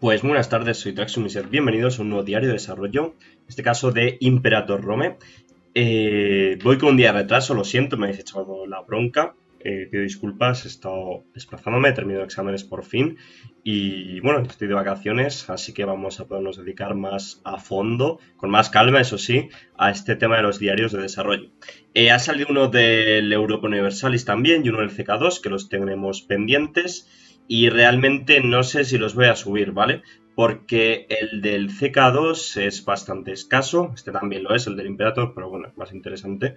Pues buenas tardes, soy Traxum y bienvenidos a un nuevo diario de desarrollo, en este caso de Imperator Rome. Eh, voy con un día de retraso, lo siento, me habéis echado la bronca, eh, pido disculpas, he estado desplazándome, he terminado exámenes por fin y bueno, estoy de vacaciones, así que vamos a podernos dedicar más a fondo, con más calma, eso sí, a este tema de los diarios de desarrollo. Eh, ha salido uno del Europa Universalis también y uno del CK2, que los tenemos pendientes y realmente no sé si los voy a subir, ¿vale? Porque el del CK2 es bastante escaso, este también lo es, el del Imperator, pero bueno, es más interesante.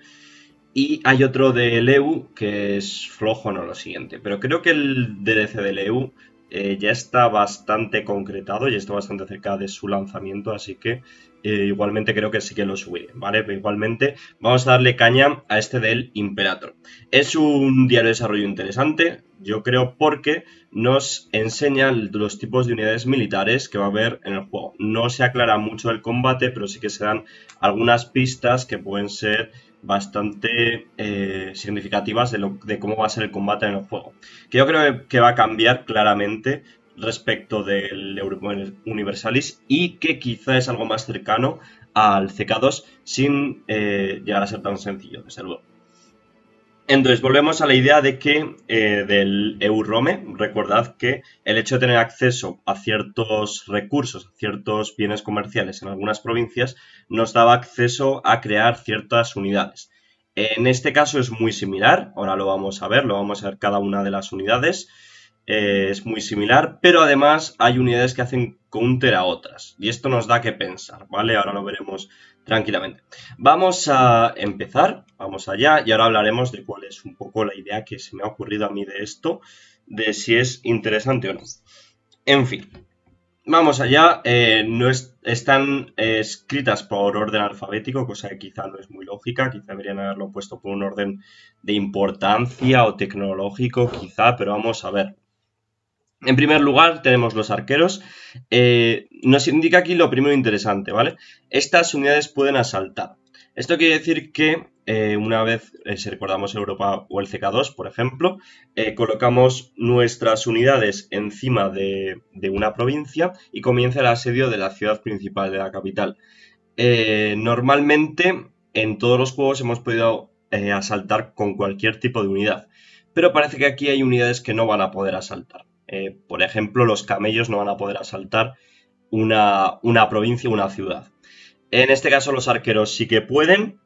Y hay otro del EU que es flojo, no lo siguiente. Pero creo que el DLC del EU eh, ya está bastante concretado, y está bastante cerca de su lanzamiento, así que eh, igualmente creo que sí que lo subiré, ¿vale? Pero igualmente vamos a darle caña a este del Imperator. Es un diario de desarrollo interesante, yo creo, porque nos enseña los tipos de unidades militares que va a haber en el juego. No se aclara mucho el combate, pero sí que se dan algunas pistas que pueden ser bastante eh, significativas de, lo, de, cómo va a ser el combate en el juego. Que yo creo que va a cambiar claramente respecto del Universalis y que quizá es algo más cercano al CK2 sin eh, llegar a ser tan sencillo, desde luego. Entonces, volvemos a la idea de que eh, del EUROME, recordad que el hecho de tener acceso a ciertos recursos, a ciertos bienes comerciales en algunas provincias, nos daba acceso a crear ciertas unidades. En este caso es muy similar, ahora lo vamos a ver, lo vamos a ver cada una de las unidades. Eh, es muy similar, pero además hay unidades que hacen counter a otras. Y esto nos da que pensar, ¿vale? Ahora lo veremos tranquilamente. Vamos a empezar, vamos allá, y ahora hablaremos de cuál es un poco la idea que se me ha ocurrido a mí de esto, de si es interesante o no. En fin, vamos allá. Eh, no están eh, escritas por orden alfabético, cosa que quizá no es muy lógica, quizá deberían haberlo puesto por un orden de importancia o tecnológico, quizá, pero vamos a ver. En primer lugar, tenemos los arqueros. Eh, nos indica aquí lo primero interesante, ¿vale? Estas unidades pueden asaltar. Esto quiere decir que eh, una vez, eh, si recordamos Europa o el CK2, por ejemplo, colocamos nuestras unidades encima de, una provincia y comienza el asedio de la ciudad principal de la capital. normalmente, en todos los juegos hemos podido asaltar con cualquier tipo de unidad, pero parece que aquí hay unidades que no van a poder asaltar. Eh, por ejemplo, los camellos no van a poder asaltar una, provincia provincia, una ciudad. En este caso los arqueros sí que pueden,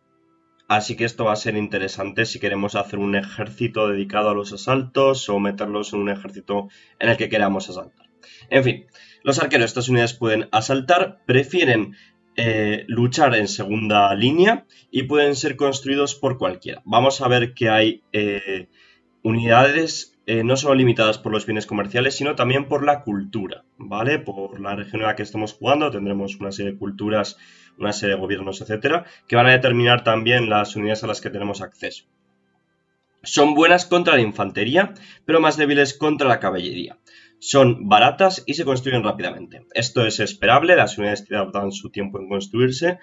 así que esto va a ser interesante si queremos hacer un ejército dedicado a los asaltos o meterlos en un ejército en el que queramos asaltar. En fin, los arqueros estas unidades pueden asaltar, prefieren eh, luchar en segunda línea y pueden ser construidos por cualquiera. Vamos a ver que hay eh, unidades eh, no solo limitadas por los bienes comerciales, sino también por la cultura, ¿vale? Por la región en la que estamos jugando, tendremos una serie de culturas, una serie de gobiernos, etcétera, que van a determinar también las unidades a las que tenemos acceso. Son buenas contra la infantería, pero más débiles contra la caballería. Son baratas y se construyen rápidamente. Esto es esperable, las unidades tardan su tiempo en construirse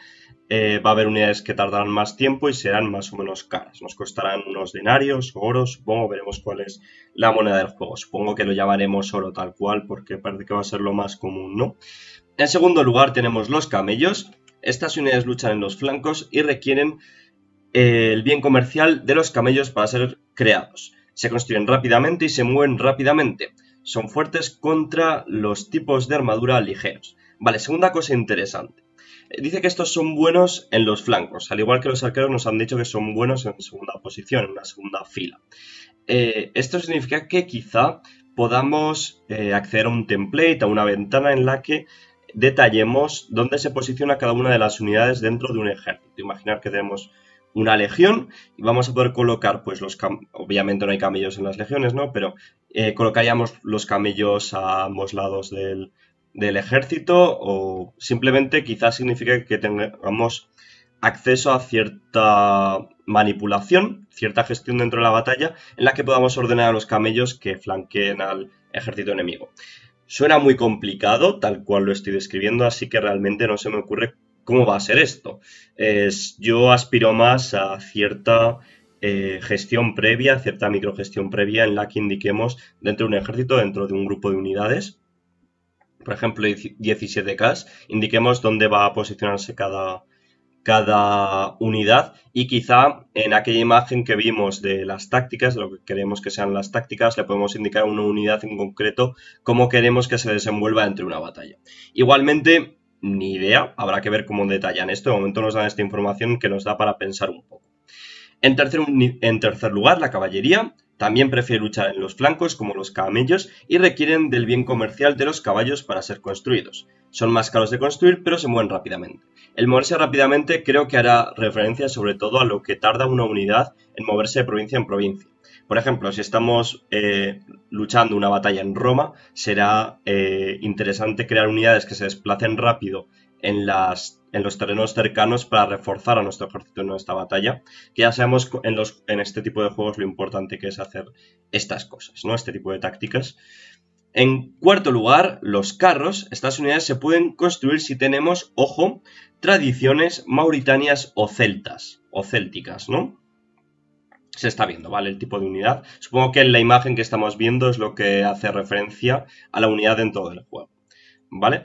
eh, va a haber unidades que tardarán más tiempo y serán más o menos caras. Nos costarán unos denarios o oro, supongo, veremos cuál es la moneda del juego. Supongo que lo llamaremos oro tal cual porque parece que va a ser lo más común, ¿no? En segundo lugar tenemos los camellos. Estas unidades luchan en los flancos y requieren eh, el bien comercial de los camellos para ser creados. Se construyen rápidamente y se mueven rápidamente. Son fuertes contra los tipos de armadura ligeros. Vale, segunda cosa interesante Dice que estos son buenos en los flancos, al igual que los arqueros nos han dicho que son buenos en segunda posición, en una segunda fila. Eh, esto significa que quizá podamos eh, acceder a un template, a una ventana en la que detallemos dónde se posiciona cada una de las unidades dentro de un ejército. Imaginar que tenemos una legión y vamos a poder colocar, pues los obviamente no hay camellos en las legiones, ¿no? Pero eh, colocaríamos los camellos a ambos lados del, del ejército o simplemente quizás signifique que tengamos acceso a cierta manipulación, cierta gestión dentro de la batalla en la que podamos ordenar a los camellos que flanqueen al ejército enemigo. Suena muy complicado, tal cual lo estoy describiendo, así que realmente no se me ocurre cómo va a ser esto. yo aspiro más a cierta eh, gestión previa, cierta microgestión previa en la que indiquemos dentro de un ejército, dentro de un grupo de unidades, por ejemplo, 17K, indiquemos dónde va a posicionarse cada, cada unidad y quizá en aquella imagen que vimos de las tácticas, de lo que queremos que sean las tácticas, le podemos indicar una unidad en concreto cómo queremos que se desenvuelva entre una batalla. Igualmente, ni idea, habrá que ver cómo detallan esto, de momento nos dan esta información que nos da para pensar un poco. En tercer, en tercer lugar, la caballería. También prefiere luchar en los flancos como los camellos y requieren del bien comercial de los caballos para ser construidos. Son más caros de construir pero se mueven rápidamente. El moverse rápidamente creo que hará referencia sobre todo a lo que tarda una unidad en moverse de provincia en provincia. Por ejemplo, si estamos eh, luchando una batalla en Roma, será eh, interesante crear unidades que se desplacen rápido en, los terrenos cercanos para reforzar a nuestro ejército en esta batalla. Que ya sabemos en, en este tipo de juegos lo importante que es hacer estas cosas, ¿no? Este tipo de tácticas. En cuarto lugar, los carros. Estas unidades se pueden construir si tenemos, ojo, tradiciones mauritanias o celtas, o célticas, ¿no? se está viendo, ¿vale? El tipo de unidad. Supongo que la imagen que estamos viendo es lo que hace referencia a la unidad dentro del juego, ¿vale?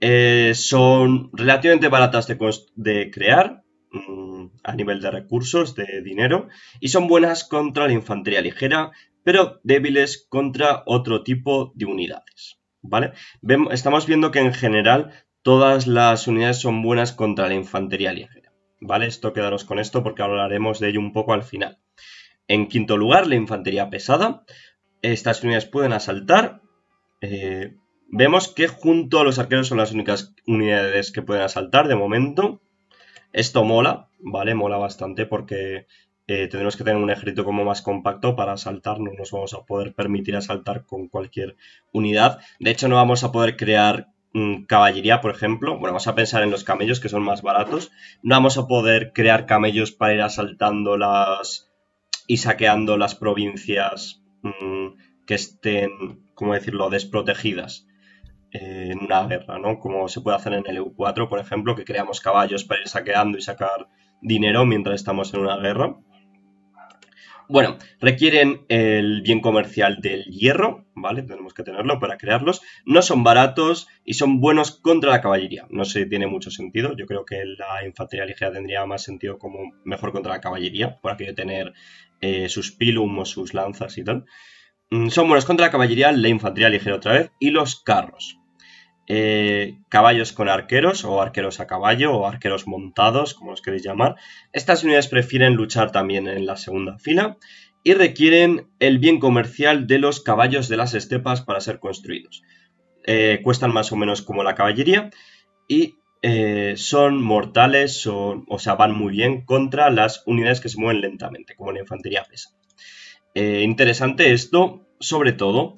Eh, son relativamente baratas de, crear mm, a nivel de recursos, de dinero, y son buenas contra la infantería ligera, pero débiles contra otro tipo de unidades, ¿vale? Vemos, estamos viendo que en general todas las unidades son buenas contra la infantería ligera. ¿vale? Esto quedaros con esto porque hablaremos de ello un poco al final. En quinto lugar, la infantería pesada. Estas unidades pueden asaltar. Eh, vemos que junto a los arqueros son las únicas unidades que pueden asaltar de momento. Esto mola, ¿vale? Mola bastante porque eh, tenemos que tener un ejército como más compacto para asaltar, no nos vamos a poder permitir asaltar con cualquier unidad. De hecho, no vamos a poder crear Mm, caballería, por ejemplo, bueno, vamos a pensar en los camellos que son más baratos, no vamos a poder crear camellos para ir asaltando las y saqueando las provincias mm, que estén, como decirlo?, desprotegidas eh, en una guerra, ¿no? Como se puede hacer en el EU4, por ejemplo, que creamos caballos para ir saqueando y sacar dinero mientras estamos en una guerra. Bueno, requieren el bien comercial del hierro, tenemos que tenerlo para crearlos. No son baratos y son buenos contra la caballería. No sé, tiene mucho sentido. Yo creo que la infantería ligera tendría más sentido como mejor contra la caballería, por aquello de tener eh, sus pilum o sus lanzas y tal. Mm, son buenos contra la caballería, la infantería ligera otra vez y los carros. Eh, caballos con arqueros o arqueros a caballo o arqueros montados, como los queréis llamar. Estas unidades prefieren luchar también en la segunda fila y requieren el bien comercial de los caballos de las estepas para ser construidos. Eh, cuestan más o menos como la caballería y eh, son mortales, o sea, van muy bien contra las unidades que se mueven lentamente, como la infantería pesa. Eh, interesante esto, sobre todo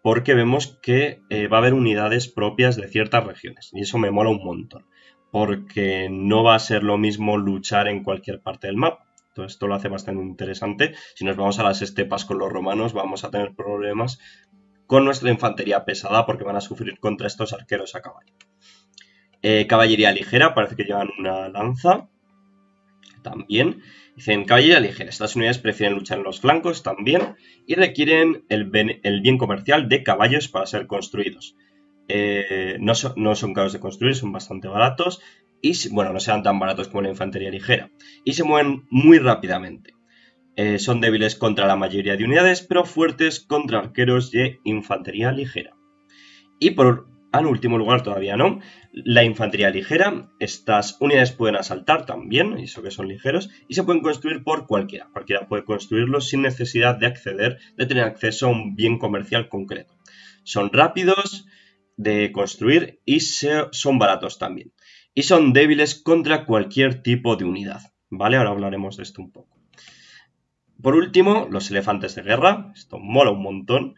porque vemos que va a haber unidades propias de ciertas regiones y eso me mola un montón, porque no va a ser lo mismo luchar en cualquier parte del mapa esto lo hace bastante interesante. Si nos vamos a las estepas con los romanos, vamos a tener problemas con nuestra infantería pesada porque van a sufrir contra estos arqueros a caballo. Eh, caballería ligera, parece que llevan una lanza. También. Dicen caballería ligera. Estas unidades prefieren luchar en los flancos también. Y requieren el, bien comercial de caballos para ser construidos. Eh, no, son, no de construir, son bastante baratos y, bueno, no sean tan baratos como la infantería ligera, y se mueven muy rápidamente. Eh, son débiles contra la mayoría de unidades, pero fuertes contra arqueros de infantería ligera. Y por en último lugar, todavía no, la infantería ligera. Estas unidades pueden asaltar también, eso que son ligeros, y se pueden construir por cualquiera. Cualquiera puede construirlos sin necesidad de acceder, de tener acceso a un bien comercial concreto. Son rápidos de construir y son baratos también y son débiles contra cualquier tipo de unidad. ¿Vale? Ahora hablaremos de esto un poco. Por último, los elefantes de guerra. Esto mola un montón.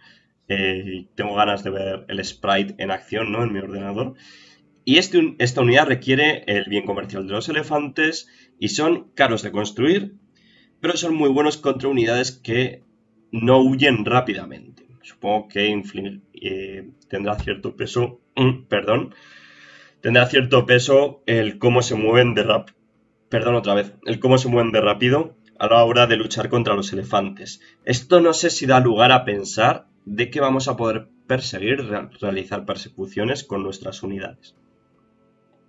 Eh, tengo ganas de ver el sprite en acción ¿no? en mi ordenador. Y este, esta unidad requiere el bien comercial de los elefantes y son caros de construir, pero son muy buenos contra unidades que no huyen rápidamente. Supongo que eh, tendrá cierto peso, perdón, tendrá cierto peso el cómo se mueven de rap, perdón otra vez, el cómo se mueven de rápido a la hora de luchar contra los elefantes. Esto no sé si da lugar a pensar de que vamos a poder perseguir, realizar persecuciones con nuestras unidades.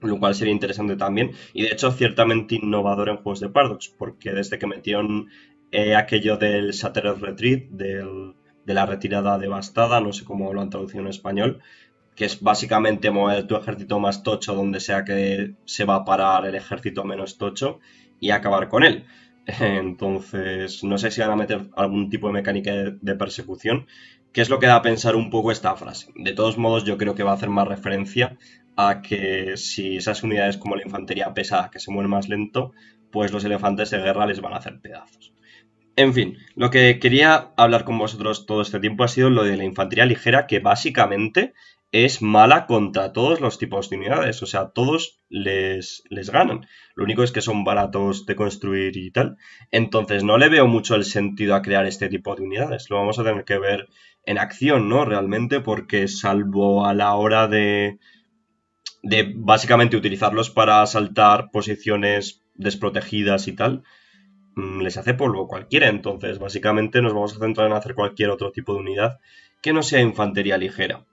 Lo cual sería interesante también y de hecho ciertamente innovador en juegos de paradox, porque desde que metieron eh, aquello del Shattered Retreat, de la retirada devastada, no sé cómo lo han traducido en español, que es básicamente mover tu ejército más tocho donde sea que se va a parar el ejército menos tocho y acabar con él. Entonces, no sé si van a meter algún tipo de mecánica de persecución, que es lo que da a pensar un poco esta frase. De todos modos, yo creo que va a hacer más referencia a que si esas unidades como la infantería pesada que se mueven más lento, pues los elefantes de guerra les van a hacer pedazos. En fin, lo que quería hablar con vosotros todo este tiempo ha sido lo de la infantería ligera, que básicamente es mala contra todos los tipos de unidades, o sea, todos les, ganan. Lo único es que son baratos de construir y tal. Entonces no le veo mucho el sentido a crear este tipo de unidades. Lo vamos a tener que ver en acción, ¿no? Realmente, porque salvo a la hora de, de básicamente utilizarlos para asaltar posiciones desprotegidas y tal, Mm, les hace polvo cualquiera. Entonces, básicamente nos vamos a centrar en hacer cualquier otro tipo de unidad que no sea infantería ligera.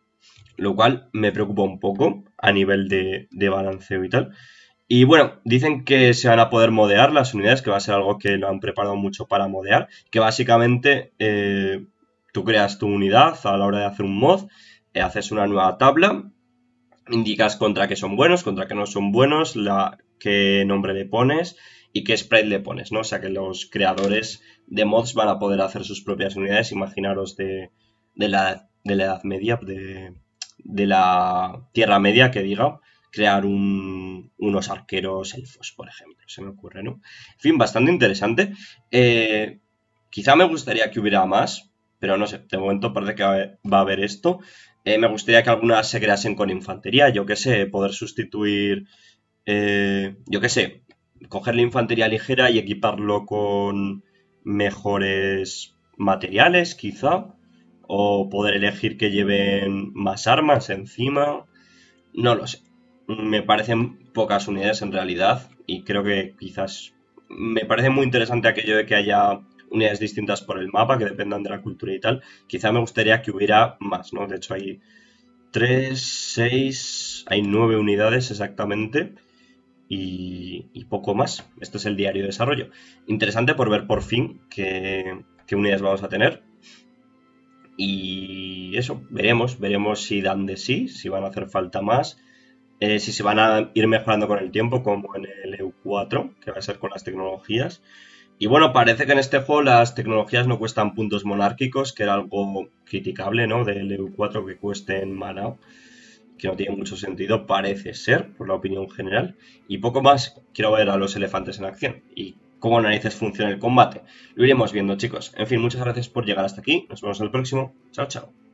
Lo cual me preocupa un poco a nivel de, balanceo y tal. Y bueno, dicen que se van a poder modear las unidades, que va a ser algo que lo han preparado mucho para modear, que básicamente eh, tú creas tu unidad a la hora de hacer un mod, eh, haces una nueva tabla, indicas contra qué son buenos, contra qué no son buenos, la, qué nombre le pones, y qué sprite le pones, ¿no? O sea que los creadores de mods van a poder hacer sus propias unidades, imaginaros de, la, Edad Media, de, la Tierra Media, que diga, crear unos arqueros elfos, por ejemplo, se me ocurre, ¿no? En fin, bastante interesante. Eh, quizá me gustaría que hubiera más, pero no sé, de momento parece que va a haber esto. Eh, me gustaría que algunas se creasen con infantería, yo qué sé, poder sustituir, eh, yo qué sé, coger la infantería ligera y equiparlo con mejores materiales, quizá, o poder elegir que lleven más armas encima. No lo sé. Me parecen pocas unidades en realidad y creo que quizás me parece muy interesante aquello de que haya unidades distintas por el mapa que dependan de la cultura y tal. Quizá me gustaría que hubiera más, ¿no? De hecho hay 3, 6, hay nueve unidades exactamente y, poco más. Este es el diario de desarrollo. Interesante por ver por fin qué, unidades vamos a tener. Y eso, veremos, veremos si dan de sí, si van a hacer falta más, eh, si se van a ir mejorando con el tiempo, como en el EU4, que va a ser con las tecnologías. Y bueno, parece que en este juego las tecnologías no cuestan puntos monárquicos, que era algo criticable, ¿no? Del EU4 que cuesten mana que no tiene mucho sentido, parece ser, por la opinión general. Y poco más, quiero ver a los elefantes en acción y cómo narices funciona el combate. Lo iremos viendo, chicos. En fin, muchas gracias por llegar hasta aquí. Nos vemos en el próximo. Chao, chao.